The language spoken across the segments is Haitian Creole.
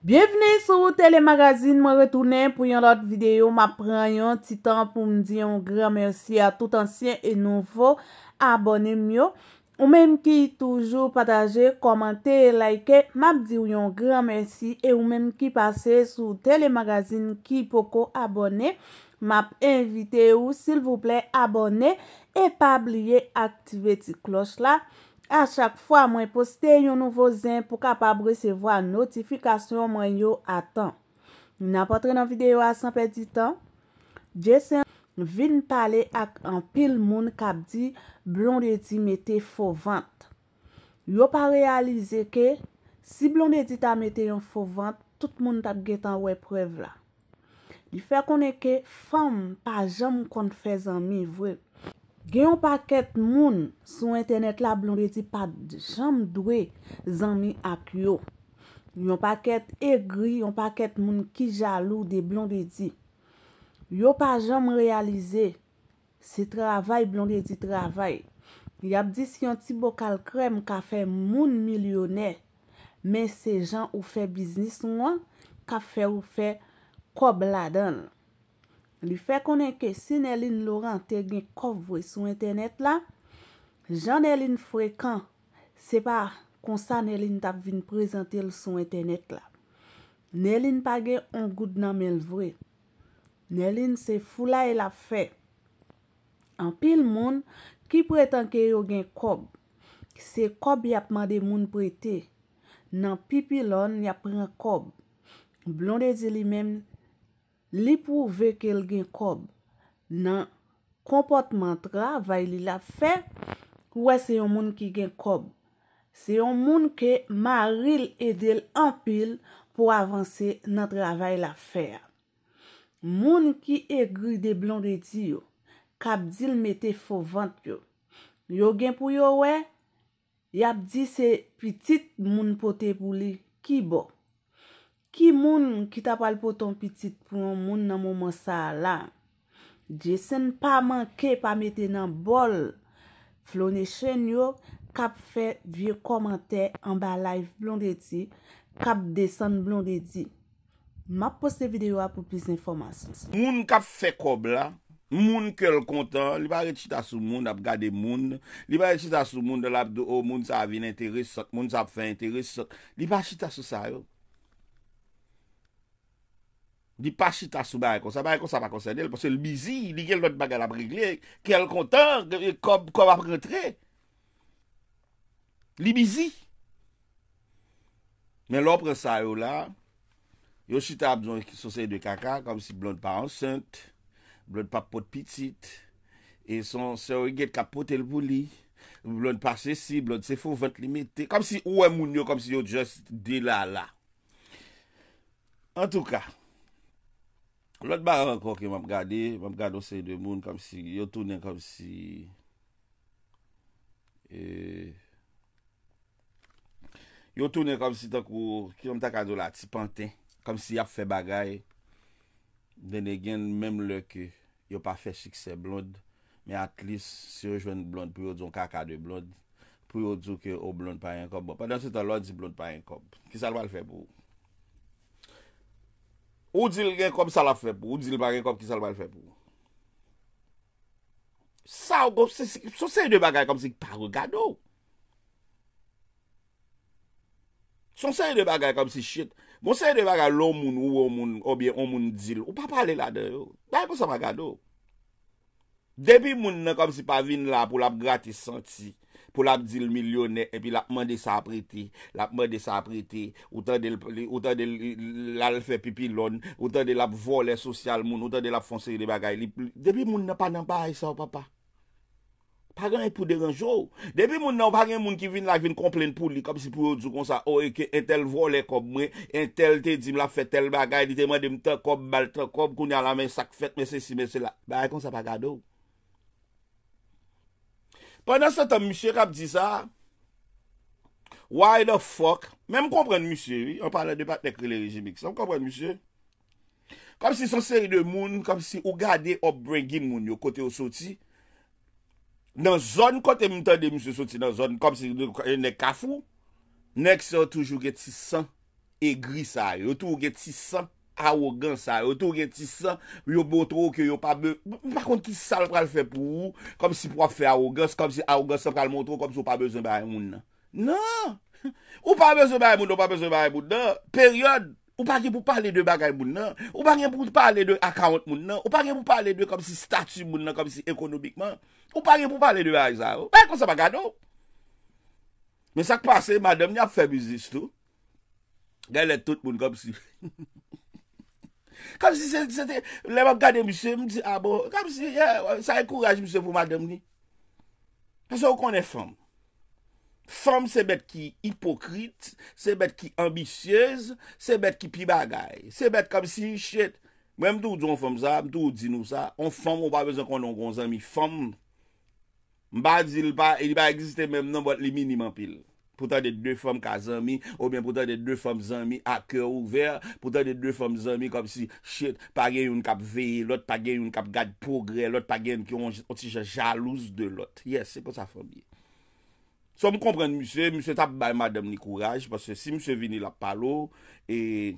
Bienveni sou telemagazin, mwen retounen pou yon lot videyo, mwen pren yon titan pou mdi yon gran mersi a tout ansyen e noufo abonem yo. Ou menm ki toujou pataje, komante, like, mwenm di yon gran mersi e ou menm ki pase sou telemagazin ki poko abonem, mwenm invite ou silvouple abonem e pa bliye aktive ti klos la. A chak fwa mwen poste yon nouvo zin pou kapab resevo a notifikasyon mwen yo atan. Mwen apotre nan videyo a sanpe di tan. Je sen vin pale ak an pil moun kap di blondedi mette fowant. Yo pa realize ke si blondedi ta mette yon fowant, tout moun ta getan wep rev la. Li fe konen ke fam pa jam konfez an mi vwek. Gen yon pa ket moun sou internet la blondedi pa jam dwe zanmi ak yo. Yon pa ket egri, yon pa ket moun ki jalou de blondedi. Yo pa jam realize se travay blondedi travay. Yon pa ket yon ti bokal krem ka fe moun milyonè, men se jan ou fe biznis mwen ka fe ou fe kobladan. Li fe konen ke si Nelin Laurent te gen kov vre sou internet la, jan Nelin frekan se pa konsan Nelin tap vin prezante l sou internet la. Nelin pa gen on goud nan men vre. Nelin se fula e la fe. An pil moun ki pretan ke yo gen kov. Se kov yapman de moun prete. Nan pipi lon yapman kov. Blonde zili men... Li pou ve ke l gen kob nan kompotman travay li la fe, wè se yon moun ki gen kob. Se yon moun ke maril edel anpil pou avanse nan travay la fe. Moun ki e gri de blon redi yo, kap di l mette fowant yo. Yo gen pou yo wè, yap di se pitit moun pote pou li ki bo. Ki moun ki tapal poton pitit pou moun nan mou monsa la? Je sen pa manke pa meten nan bol. Flon e chen yo, kap fe vie komante amba live blondeti, kap desen blondeti. Map poste videyo a pou plis informasyon se. Moun kap fe kob la, moun kel kontan, li ba rechita sou moun ap gade moun. Li ba rechita sou moun de la ap do ou, oh, moun sa avin enteres, moun sa ap fe enteres. Li ba rechita sou sa yo. Ni pa chita sou ba ekonsen, ba ekonsen pa konsen el, pwese lbizi, li gel not bagan ap regle, ke el kontan, e, e, kom ap rentre. Libizi. Men lopre sa yo la, yo chita ap zon sosey de kaka, kom si blon pa ansent, blon pa pot pitit, e son seyo yget ka pot elbouli, blon pa sesi, blon sefo vant limiti, kom si oue moun yo, kom si yo just di la la. En tou ka, Lout ba anko ki mam gade, mam gade ou se yi de moun, kom si yo tounen e, kom si... Yo tounen kom si tok ou, ki yon tak a do la ti panten, kom si yap fe bagay, dene gen, mem lò ki, yo pa fe sikse blond, mi at lis, se yo jwen blond, pou yo dzon kaka de blond, pou yo dzon ke o oh, blond pa yon kob, bo padan se to lout di blond pa yon kob, ki salwal fe bou. Ou dil gen kom sa la fe pou, ou dil bagen kom ki sa la mal fe pou. Sa ou gop se, son se y de bagay kom se ki pa ro gado. Son se y de bagay kom se shit. Mon se y de bagay loun moun ou moun, ou biye moun moun dil, ou pa pale la de yo. Daye kon sa ma gado. Depi moun ne kom se pa vin la pou lap gratis senti. pou lap dil milyonè, epi lap mèdè sa apretè, lap mèdè sa apretè, ou tè de lal fè pipi lon, ou tè de lap volè sosyal moun, ou tè de lap fonseye de bagay. Depi moun nan pa nan pa a yè sa wap pa. Pa gen yè pou de renjou. Depi moun nan pa gen moun ki vin la vin komplèn pou li, kom si pou yo djou kon sa, o oh, eke entel volè kob mwen, entel te dim la fè tel bagay, ditè mwen dem tè kob, bal tè kob, kon yè la men sak fèt, mè se si mè se la. Ba yè kon sa pa gado w. Kwa nan satan msye kap di sa, why the fuck, men m komprende msye, an pa la depa tekri le rejimik sa, m komprende msye, kom si son seri de moun, kom si ou gade ou brengi moun yo kote ou soti, nan zon kote m tan de msye soti nan zon, kom si ne kafou, nek se ou touj ou geti san, e gri sa, yo tou ou geti san, Arrogan sa yo, tou gen tisa, yo botro ke yo pa be... Mwa konti sal pral fe pou, kom si pral fe arrogan, kom si arrogan se pral montro, kom si ou pa bezen bayan moun nan. Nan! Ou pa bezen bayan moun, ou pa bezen bayan moun nan, peryon, ou pa gen pou pale de bagay moun nan, ou pa gen pou pale de akant moun nan, ou pa gen pou pale de kom si statu moun nan, kom si ekonomikman, ou pa gen pou pale de bagay sa yo. Mwen konsa bagado! Mwen sa kpase, madem, nye ap fe mizistou, gen le tout moun kom si... Kam si se te, leman gade misye, mdi, a ah bo, kam si, ye, sa ekouraj misye pou madem ni. Pese ou konen fom. Fom se bet ki hipokrite, se bet ki ambisyez, se bet ki pi bagay. Se bet kam si, shit, mwen mtou di nou fom sa, mtou di nou sa, on fom, ou pa bezan konon kon zanmi, fom. Mba di li pa, ili pa egziste menm nan bot li miniman pil. pou ta de dwe fòm kazan mi, ou bien pou ta de dwe fòm zan mi akè ouver, pou ta de dwe fòm zan mi kom si, shit, pa gen yon kap veye, lot, pa gen yon kap gade progre, lot, pa gen ki yon jalous de lot. Yes, se pou sa fòm mi. So, mou komprende, msè, msè tap bay madèm ni kouraj, parce se si msè vini la palo, e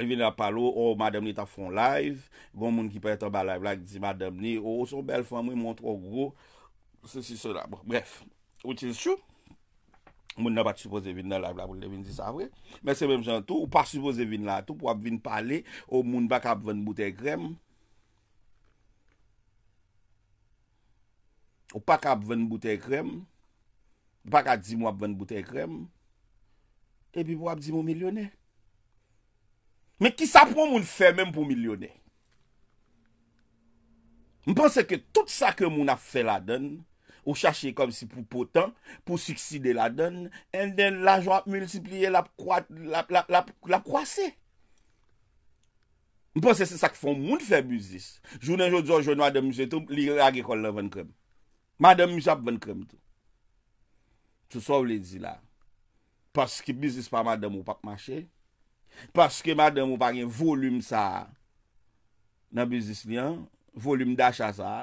vini la palo, ou oh, madèm ni tap fon live, bon moun ki paye tap bay live, lak di madèm ni, ou oh, son bel fòm, ou yon moun tro gro, se si se la, bon, bref. Ou ti sè chou, Moun nan pa supose vin nan la bla bla, vin di sa vre. Mè se mèm chan tout, ou pa supose vin la tout, pou ap vin pale, ou moun bak ap ven bute krem. Ou pak ap ven bute krem. Ou pak ap di mou ap ven bute krem. E bi pou ap di mou milyonè. Mè ki sa pou moun fè mèm pou milyonè. Mè pense ke tout sa ke moun ap fè la dene, Ou chache kom si pou potan, pou sukside la don, enden la jo ap multipliye, la ap kwase. Mpo se se sak fon moun fe bizis. Jounen joun joun joun wade mou se tou, li reage kon la ven krem. Madem mou se ap ven krem tou. Sou so wle di la. Paske bizis pa madem ou pak mache, paske madem ou pange volum sa, nan bizis li an, volum da chaza a,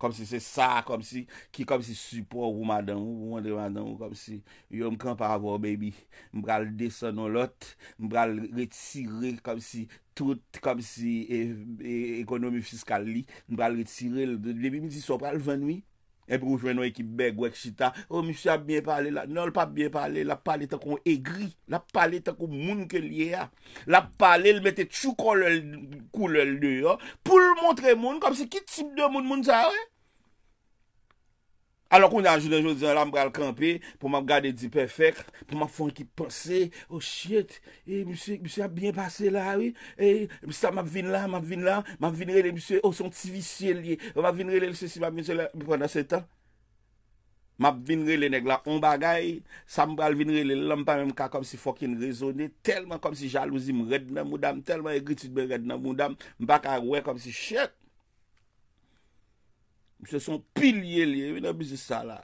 Kom si se sa, kom si, ki kom si support ou madan ou, ou mande ou madan ou, kom si. Yo mkran pa avor, bebi, mbral desen nou lot, mbral retirel, kom si, tout, kom si, e, e, ekonomi fiskali, mbral retirel. Debe mi si so pral venwi, epi ou jwen nou ekibè gwek chita, ou oh, mi fya bie pale la, nou l pa bie pale, la pale tan kon egri, la pale tan kon moun ke liye a. La pale l mette chou kol el, kol el deyo, pou l montre moun, kom si, ki tip de moun moun sa, wey? Alokoun nan jounen jounen la mbral kampe, pou mab gade di pefek, pou mab fon ki pase, o oh, chyot, e, eh, msye, msye a bien pase la, e, eh, msye sa mab vin la, mab vin la, mab vin re le, msye, o oh, son ti visye liye, mab vin re le se si mab vin se la, mpwanda se ta, mab vin re le neg la, on bagay, sa mbral vin re le la, mpa mwen ka kom si fokin rezone, telman kom si jalouzi mred nan mwudan, telman ekriti mred nan mwudan, mpa karwe kom si chyot, Mwen se son pil ye liye, mwen nan bizis sa la.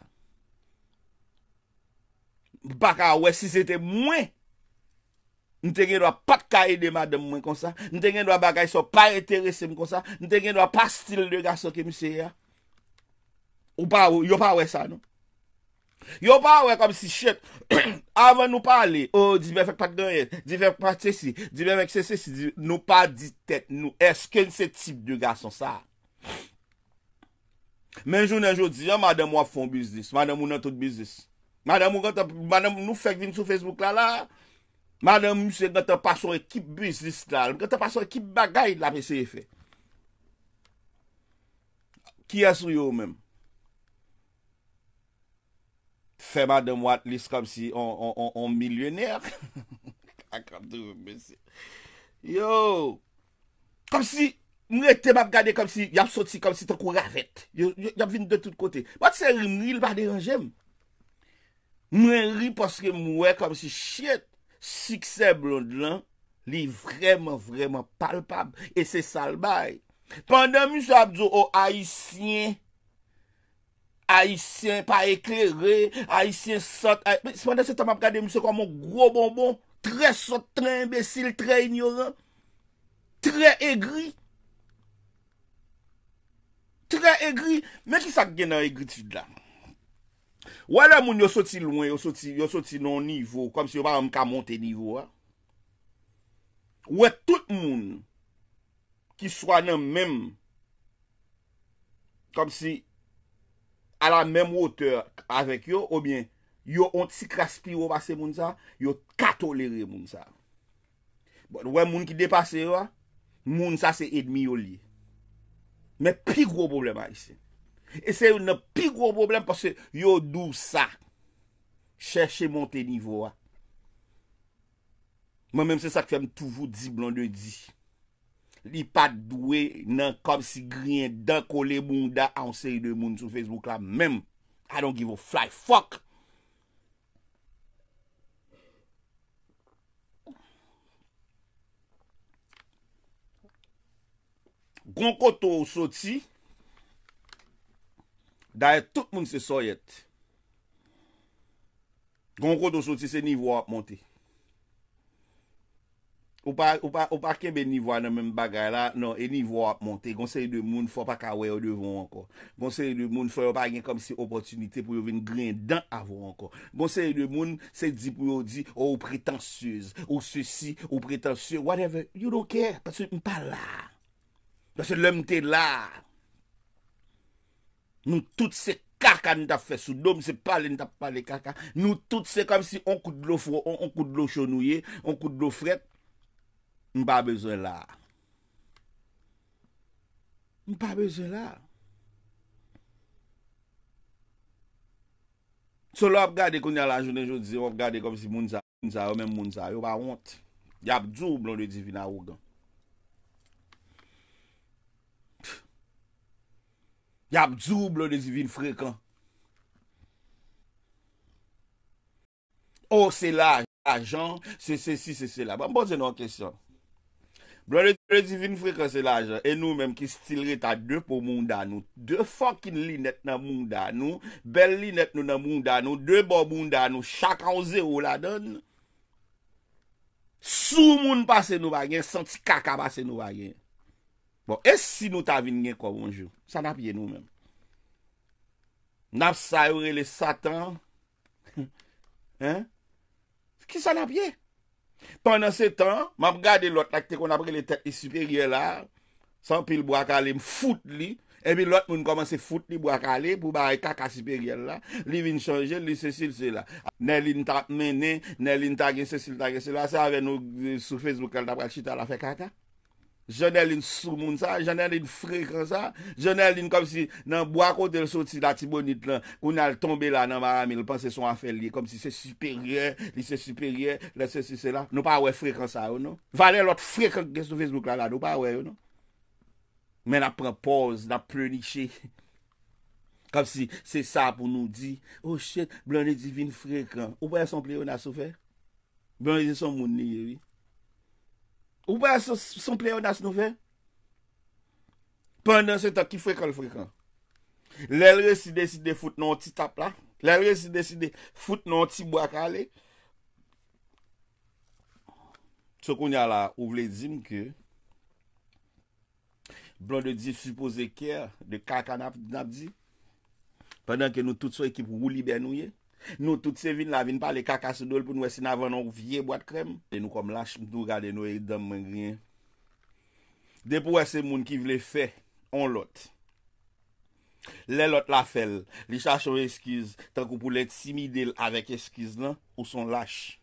Bak a we si se te mwen. Mwen te gen do a pat ka edema de mwen kon sa. Mwen te gen do a bagay so pa etere se mwen kon sa. Mwen te gen do a pat stil de gason ke mwen se ya. Ou pa we, yo pa we sa nou. Yo pa we kom si chet, avan nou pale, ou oh, di be fek pat doye, di fek pat se si, di be mek se se si, nou pa di tet nou. Esken se tip de gason sa. Menjou nanjou di, yon madèm wap fon bizdis, madèm wou nan tout bizdis. Madèm wou gote, madèm nou fèk vin sou Facebook la la, madèm msè gote pa son ekip bizdis la, gote pa son ekip bagay la, msè yé fè. Ki yasou yo mèm? Fè madèm wap lis kom si on milyonèr. Kom si yo msè. Yo, kom si... Mwen te map gade kom si yap soti kom si te kou ravet. Yap vin de tout kote. Mwen se rinil pa deranjem. Mwen rin poske mwen kom si chet. Sik se blon lan, li vreman vreman palpab. E se salbay. Pwanda mwen se apzo o oh, aisyen. Aisyen pa eklerre. Aisyen sot. Eh, Pwanda se te map gade mwen se kwa mwen gro bonbon. Tre sot, tre imbesil, tre ignoran. Tre egrit. Mwen ki sak gen nan egritid la Wè la moun yo soti lwen Yo soti non nivou Kom si yo ban anm ka monte nivou Wè tout moun Ki swan anm Mèm Kom si A la mèm woteur Avèk yo Yo ont si kraspi wò basè moun sa Yo katolere moun sa bon, Wè moun ki depase yo Moun sa se edmi yo li Men pi gwo boblem a isi. E se yon nan pi gwo boblem parce yon dou sa. Cherche monte nivou a. Men men se sa ke fèm touvou di blon de di. Li pat douwe nan kom si griyen dan kole moun da ansè yon moun sou Facebook la men. I don't give a fly fuck. Gon koto ou soti Da e tout moun se soyet Gon koto ou soti se nivou ap monte Ou pa kebe nivou ane men bagay la Non, e nivou ap monte Gon seye de moun fwa pa kawè ou devon anko Gon seye de moun fwa yo pa gen kom se Opotunite pou yo ven grindan avon anko Gon seye de moun se di pou yo di oh, Ou pretensyouz Ou sosi, ou pretensyouz Whatever, you don't care Mpala an Dwa se lèm te la. Nou tout se kaka nou ta fè. Soudou nou se pale nou ta pale kaka. Nou tout se kom si on koute lò fò. On koute lò chonouye. On koute lò fèt. Mpa bezo la. Mpa bezo la. Sou lò ap gade kon yal anjounen. Jou di zi. Op gade kom si moun sa. Moun sa yo men moun sa yo. Mpa wont. Yap djou blon de divina wogan. Yap djou blon de zivin frek an. Ou se la ajan, se se si se se la. Ba m bon se nan kesyon. Blon de zivin frek an se la ajan, e nou menm ki stil re ta de pou moun dan nou. De fokin li net nan moun dan nou, bel li net nou nan moun dan nou, de bo moun dan nou, chakran ze ou la don. Sou moun pase nou bagen, senti kaka pase nou bagen. Bon, e si nou ta vin gen kwa bonjou? Sa nap ye nou men. Nap sa yore le satan. Hein? Ki sa nap ye? Pendan se tan, ma mga de lot lakte kon apre le superior la, san pil bo akale mfout li, e mi lot moun komanse fout li bo akale, pou barre kaka superior la, li vin chanje, li se sil se la. Ne lin ta menen, ne lin ta gen se sil ta gen se la, se avè nou sou Facebook el da pral chita la fe kaka. jenè lin sou moun sa, jenè lin frek an sa, jenè lin kom si nan bwa kote l soti la ti bonit lan, koun al tombe la nan marami, l panse son afe li, kom si se superye, li se superye, le se se se la, nou pa we frek an sa ou nou, vale l ot frek an kes nou Facebook la la, nou pa we ou nou, men ap prepoz, nap pleniche, kom si se sa pou nou di, o chet, blan li divin frek an, ou bayan son pli ou nan soufer, blan li di son moun ni, ou bayan li di son moun ni, Ou ba son pleyon nas nou ven? Pendan se ta ki frekol frekon. Lè lè si desi de foute nan ti tap la. Lè lè si desi de foute nan ti bo akale. So kon yal la ou vle di mke. Blon de di fupose kè de kaka nap di. Pendan ke nou tout so ekip wou libe nou ye. Nou tout se vin la vin pa le kakas do l pou nou esin avan an ou vie boat krem. E nou kom lache mtou gade nou e idam man griyen. Depou esen moun ki vle fe, an lot. Le lot la fel, li chache ou eskiz, tenk ou pou let simi del avek eskiz lan ou son lache.